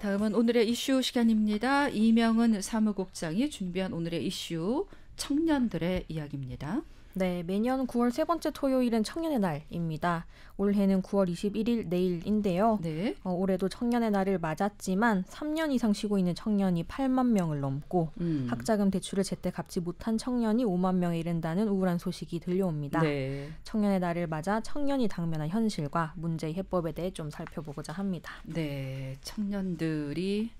다음은 오늘의 이슈 시간입니다. 이명은 사무국장이 준비한 오늘의 이슈 청년들의 이야기입니다. 네, 매년 9월 세 번째 토요일은 청년의 날입니다. 올해는 9월 21일 내일인데요. 네. 어, 올해도 청년의 날을 맞았지만 3년 이상 쉬고 있는 청년이 8만 명을 넘고 음. 학자금 대출을 제때 갚지 못한 청년이 5만 명에 이른다는 우울한 소식이 들려옵니다. 네. 청년의 날을 맞아 청년이 당면한 현실과 문제의 해법에 대해 좀 살펴보고자 합니다. 네, 청년들이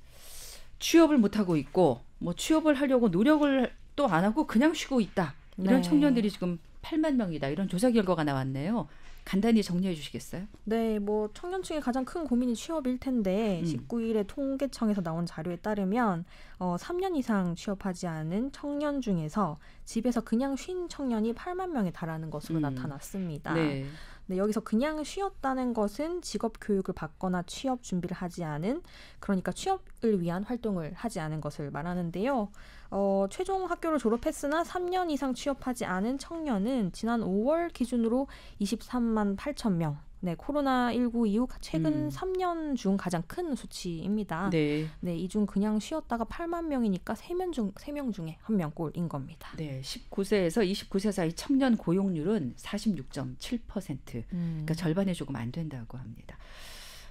취업을 못하고 있고 뭐 취업을 하려고 노력을 또 안 하고 그냥 쉬고 있다. 이런 네. 청년들이 지금 8만 명이다. 이런 조사 결과가 나왔네요. 간단히 정리해 주시겠어요? 네, 뭐 청년층의 가장 큰 고민이 취업일 텐데 음. 19일에 통계청에서 나온 자료에 따르면 어, 3년 이상 취업하지 않은 청년 중에서 집에서 그냥 쉰 청년이 8만 명에 달하는 것으로 음. 나타났습니다. 네. 네, 여기서 그냥 쉬었다는 것은 직업 교육을 받거나 취업 준비를 하지 않은 그러니까 취업을 위한 활동을 하지 않은 것을 말하는데요. 어, 최종 학교를 졸업했으나 3년 이상 취업하지 않은 청년은 지난 5월 기준으로 23만 8천 명 네, 코로나19 이후 최근 음. 3년 중 가장 큰 수치입니다. 네. 네, 이 중 그냥 쉬었다가 8만 명이니까 3명 중 3명 중에 한 명 꼴인 겁니다. 네, 19세에서 29세 사이 청년 고용률은 46.7%. 그러니까 음. 그러니까 절반에 조금 안 된다고 합니다.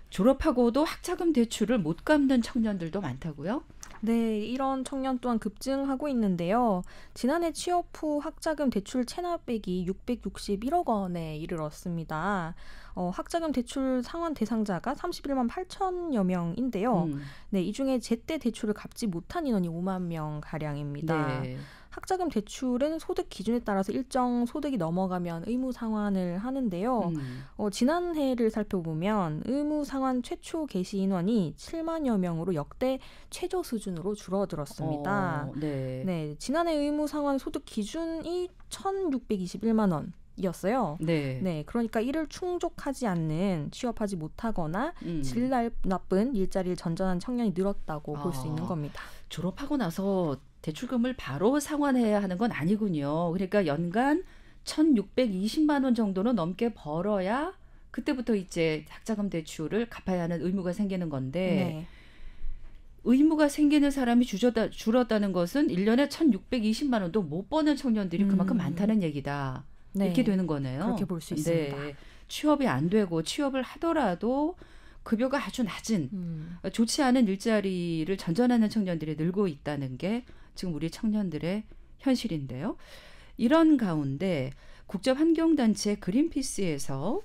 졸업하고도 학자금 대출을 못 갚는 청년들도 많다고요? 네, 이런 청년 또한 급증하고 있는데요. 지난해 취업 후 학자금 대출 체납액이 661억 원에 이르렀습니다. 어, 학자금 대출 상환 대상자가 31만 8천여 명인데요. 음. 네, 이 중에 제때 대출을 갚지 못한 인원이 5만 명 가량입니다. 네. 학자금 대출은 소득 기준에 따라서 일정 소득이 넘어가면 의무 상환을 하는데요. 음. 어, 지난해를 살펴보면 의무 상환 최초 개시 인원이 7만여 명으로 역대 최저 수준으로 줄어들었습니다. 어, 네. 네, 지난해 의무 상환 소득 기준이 1,621만 원. 이었어요. 네. 네. 그러니까 이를 충족하지 않는 취업하지 못하거나 음. 질 나쁜 일자리를 전전한 청년이 늘었다고 아, 볼수 있는 겁니다. 졸업하고 나서 대출금을 바로 상환해야 하는 건 아니군요. 그러니까 연간 1,620만 원 정도는 넘게 벌어야 그때부터 이제 학자금 대출을 갚아야 하는 의무가 생기는 건데 네. 의무가 생기는 사람이 줄었다, 줄었다는 것은 일년에 1,620만 원도 못 버는 청년들이 그만큼 음. 많다는 얘기다. 네. 이렇게 되는 거네요. 그렇게 볼수 네. 있습니다. 네. 취업이 안 되고 취업을 하더라도 급여가 아주 낮은 음. 좋지 않은 일자리를 전전하는 청년들이 늘고 있다는 게 지금 우리 청년들의 현실인데요. 이런 가운데 국제환경단체 그린피스에서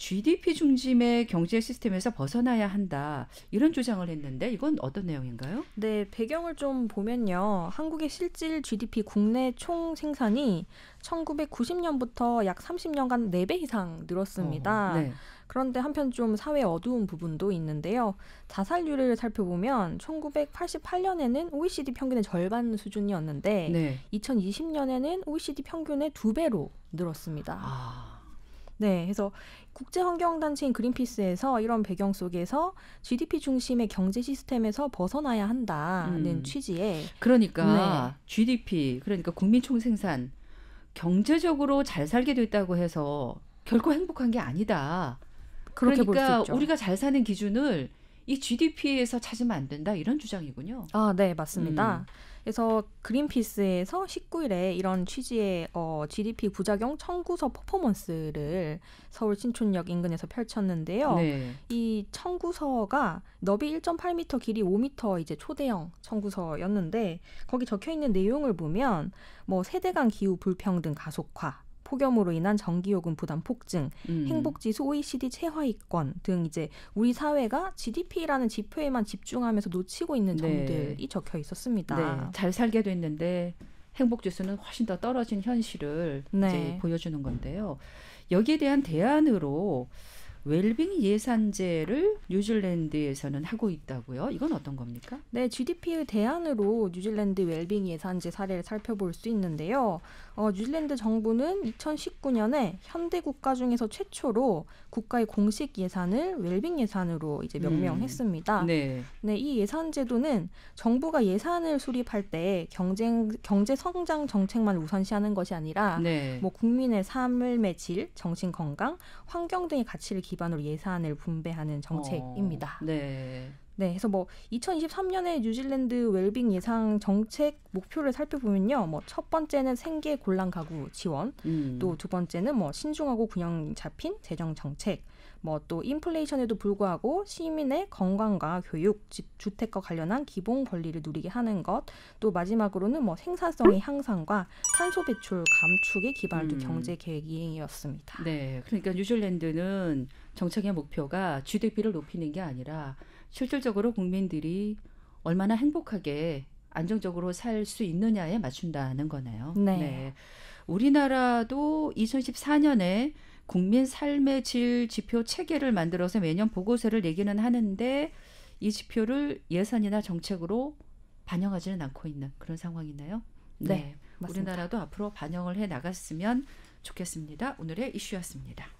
GDP 중심의 경제 시스템에서 벗어나야 한다 이런 주장을 했는데 이건 어떤 내용인가요? 네 배경을 좀 보면요 한국의 실질 GDP 국내 총 생산이 1990년부터 약 30년간 4배 이상 늘었습니다. 어, 네. 그런데 한편 좀 사회 어두운 부분도 있는데요. 자살률을 살펴보면 1988년에는 OECD 평균의 절반 수준이었는데 네. 2020년에는 OECD 평균의 두 배로 늘었습니다. 아. 네, 그래서 국제 환경 단체인 그린피스에서 이런 배경 속에서 GDP 중심의 경제 시스템에서 벗어나야 한다는 음. 취지에 그러니까 네. GDP 그러니까 국민 총생산 경제적으로 잘 살게 됐다고 해서 결코 행복한 게 아니다. 그러니까 우리가 잘 사는 기준을 이 GDP에서 찾으면 안 된다 이런 주장이군요. 아, 네, 맞습니다. 음. 그래서 그린피스에서 19일에 이런 취지의 어, GDP 부작용 청구서 퍼포먼스를 서울 신촌역 인근에서 펼쳤는데요. 네. 이 청구서가 너비 1.8m, 길이 5m 이제 초대형 청구서였는데 거기 적혀 있는 내용을 보면 뭐 세대 간 기후 불평등 가속화 폭염으로 인한 전기요금 부담 폭증, 음. 행복지수 OECD 최하위권 등 이제 우리 사회가 GDP라는 지표에만 집중하면서 놓치고 있는 네. 점들이 네. 적혀 있었습니다. 네. 잘 살게 됐는데 행복 지수는 훨씬 더 떨어진 현실을 네. 이제 보여주는 건데요. 여기에 대한 대안으로 웰빙 예산제를 뉴질랜드에서는 하고 있다고요. 이건 어떤 겁니까? 네, GDP의 대안으로 뉴질랜드 웰빙 예산제 사례를 살펴볼 수 있는데요. 어, 뉴질랜드 정부는 2019년에 현대 국가 중에서 최초로 국가의 공식 예산을 웰빙 예산으로 이제 음. 명명했습니다. 음, 네. 네, 이 예산 제도는 정부가 예산을 수립할 때 경쟁 경제 성장 정책만 우선시하는 것이 아니라 네. 뭐 국민의 삶을매 질, 정신 건강, 환경 등의 가치를 기반으로 예산을 분배하는 정책입니다. 어, 네. 네, 그래서 뭐 2023년에 뉴질랜드 웰빙 예상 정책 목표를 살펴보면요, 뭐 첫 번째는 생계 곤란 가구 지원, 음. 또두 번째는 뭐 신중하고 균형 잡힌 재정 정책, 뭐 또 인플레이션에도 불구하고 시민의 건강과 교육, 집, 주택과 관련한 기본 권리를 누리게 하는 것, 또 마지막으로는 뭐 생산성의 음. 향상과 탄소 배출 감축에 기반한 음. 경제 계획 이행이었습니다. 네, 그러니까 뉴질랜드는 정책의 목표가 GDP를 높이는 게 아니라 실질적으로 국민들이 얼마나 행복하게 안정적으로 살 수 있느냐에 맞춘다는 거네요. 네. 네. 우리나라도 2014년에 국민 삶의 질 지표 체계를 만들어서 매년 보고서를 내기는 하는데 이 지표를 예산이나 정책으로 반영하지는 않고 있는 그런 상황이네요. 네. 네 우리나라도 앞으로 반영을 해 나갔으면 좋겠습니다. 오늘의 이슈였습니다.